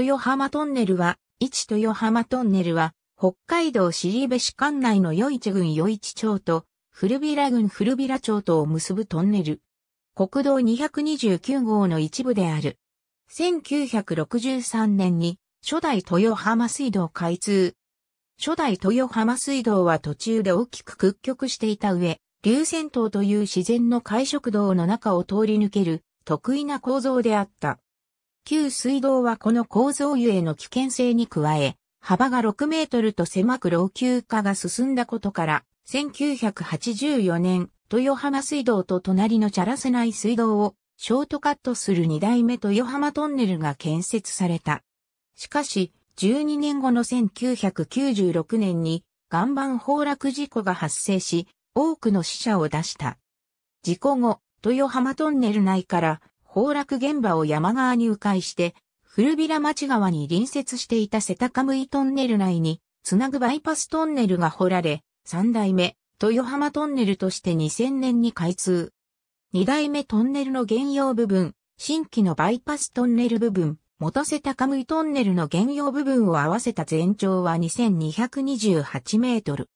豊浜トンネルは、市豊浜トンネルは、北海道尻部市管内の余市郡余市町と、古平郡古平町とを結ぶトンネル。国道229号の一部である。1963年に初代豊浜水道開通。初代豊浜水道は途中で大きく屈曲していた上、流線塔という自然の海食道の中を通り抜ける得意な構造であった。旧水道はこの構造ゆえの危険性に加え、幅が6メートルと狭く老朽化が進んだことから、1984年、豊浜水道と隣のチャラせない水道をショートカットする2代目豊浜トンネルが建設された。しかし、12年後の1996年に岩盤崩落事故が発生し、多くの死者を出した。事故後、豊浜トンネル内から崩落現場を山側に迂回して、古平町側に隣接していた瀬高向トンネル内に、つなぐバイパストンネルが掘られ、三代目、豊浜トンネルとして2000年に開通。二代目トンネルの原用部分、新規のバイパストンネル部分、元瀬高向トンネルの原用部分を合わせた全長は2228メートル。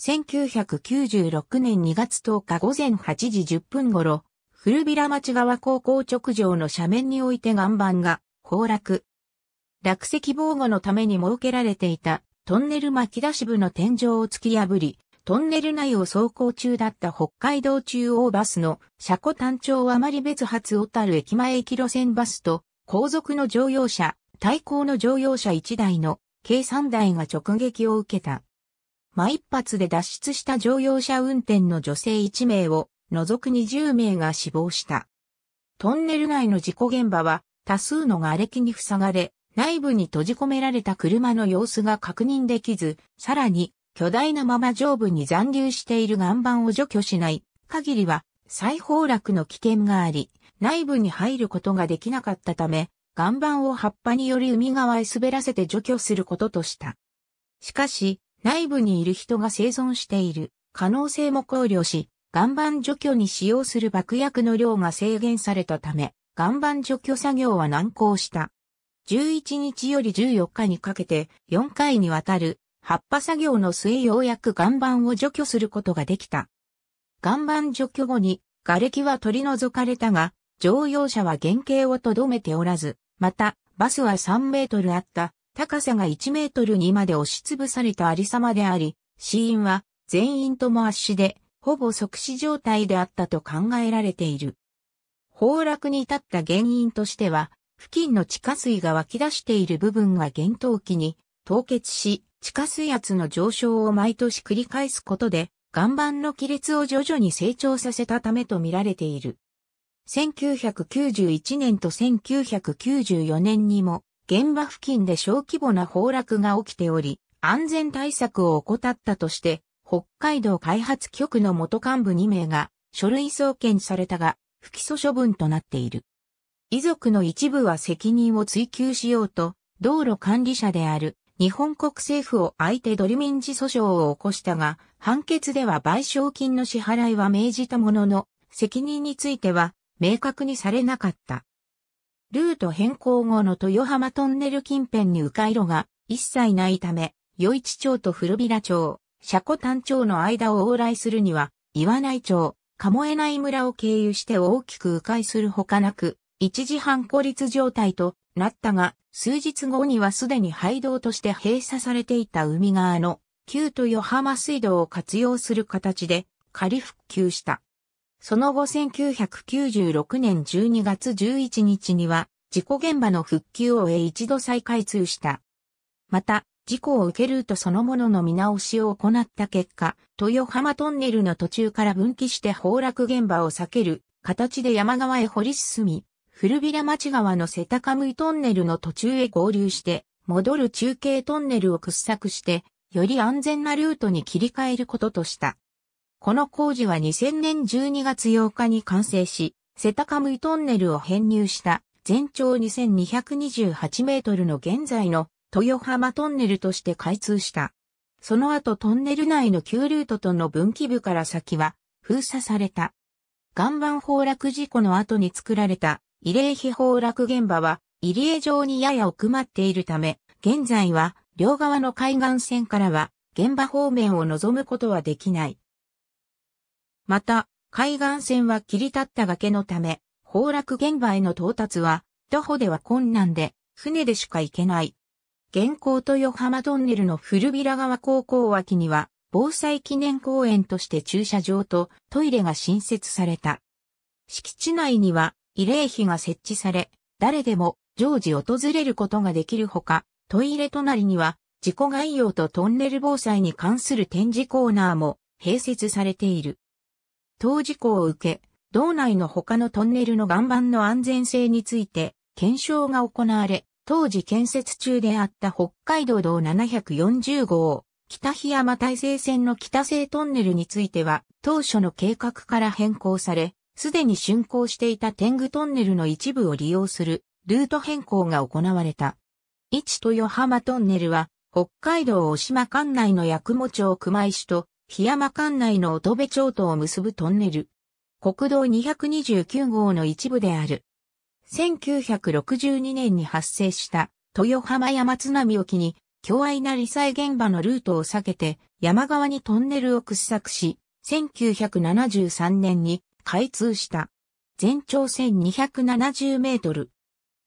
1996年2月10日午前8時10分頃、古平町川高校直上の斜面において岩盤が崩落。落石防護のために設けられていたトンネル巻き出し部の天井を突き破り、トンネル内を走行中だった北海道中央バスの車庫単調あまり別発小樽駅前駅路線バスと後続の乗用車、対向の乗用車1台の計3台が直撃を受けた。真一発で脱出した乗用車運転の女性1名を除く20名が死亡した。トンネル内の事故現場は多数の瓦礫に塞がれ、内部に閉じ込められた車の様子が確認できず、さらに巨大なまま上部に残留している岩盤を除去しない限りは再崩落の危険があり、内部に入ることができなかったため、岩盤を葉っぱにより海側へ滑らせて除去することとした。しかし、内部にいる人が生存している可能性も考慮し、岩盤除去に使用する爆薬の量が制限されたため、岩盤除去作業は難航した。11日より14日にかけて4回にわたる葉っぱ作業の末ようやく岩盤を除去することができた。岩盤除去後に瓦礫は取り除かれたが、乗用車は原型をとどめておらず、また、バスは3メートルあった、高さが1メートルにまで押しつぶされたありさまであり、死因は全員とも圧死で、ほぼ即死状態であったと考えられている。崩落に至った原因としては、付近の地下水が湧き出している部分が厳冬期に凍結し、地下水圧の上昇を毎年繰り返すことで、岩盤の亀裂を徐々に成長させたためと見られている。1991年と1994年にも、現場付近で小規模な崩落が起きており、安全対策を怠ったとして、北海道開発局の元幹部2名が書類送検されたが、不起訴処分となっている。遺族の一部は責任を追及しようと、道路管理者である日本国政府を相手取り民事訴訟を起こしたが、判決では賠償金の支払いは命じたものの、責任については明確にされなかった。ルート変更後の豊浜トンネル近辺に迂回路が一切ないため、余市町と古平町、車庫単調の間を往来するには、岩内町、鴨内村を経由して大きく迂回するほかなく、一時半孤立状態となったが、数日後にはすでに廃道として閉鎖されていた海側の旧豊浜水道を活用する形で仮復旧した。その後1996年12月11日には事故現場の復旧をへ一度再開通した。また、事故を受けルートそのものの見直しを行った結果、豊浜トンネルの途中から分岐して崩落現場を避ける形で山側へ掘り進み、古平町川の瀬高向トンネルの途中へ合流して、戻る中継トンネルを掘削して、より安全なルートに切り替えることとした。この工事は2000年12月8日に完成し、瀬高向トンネルを編入した全長2228メートルの現在の豊浜トンネルとして開通した。その後トンネル内の旧ルートとの分岐部から先は封鎖された。岩盤崩落事故の後に作られた慰霊碑崩落現場は入江上にやや奥まっているため、現在は両側の海岸線からは現場方面を望むことはできない。また、海岸線は切り立った崖のため、崩落現場への到達は、徒歩では困難で、船でしか行けない。現行豊浜トンネルの古平川高校脇には、防災記念公園として駐車場とトイレが新設された。敷地内には慰霊碑が設置され、誰でも常時訪れることができるほか、トイレ隣には事故概要とトンネル防災に関する展示コーナーも併設されている。当事故を受け、道内の他のトンネルの岩盤の安全性について検証が行われ、当時建設中であった北海道道740号、北日山大西線の北西トンネルについては、当初の計画から変更され、すでに竣工していた天狗トンネルの一部を利用するルート変更が行われた。一豊浜トンネルは、北海道大島管内の八雲町熊石と、日山管内の乙部町とを結ぶトンネル。国道229号の一部である。1962年に発生した豊浜山津波沖に、巨大な理災現場のルートを避けて、山側にトンネルを掘削し、1973年に開通した。全長1270メートル。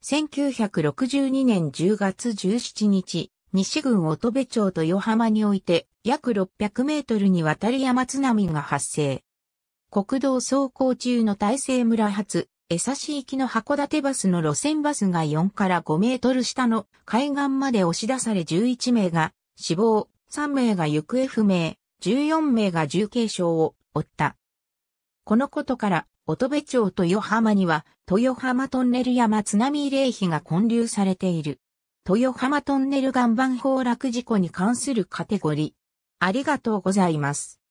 1962年10月17日、西郡乙部町豊浜において約600メートルにわたり山津波が発生。国道走行中の大西村発江差行きの函館バスの路線バスが4から5メートル下の海岸まで押し出され11名が死亡、3名が行方不明、14名が重軽傷を負った。このことから、乙部町豊浜には、豊浜トンネル山津波慰霊碑が建立されている。豊浜トンネル岩盤崩落事故に関するカテゴリー。ありがとうございます。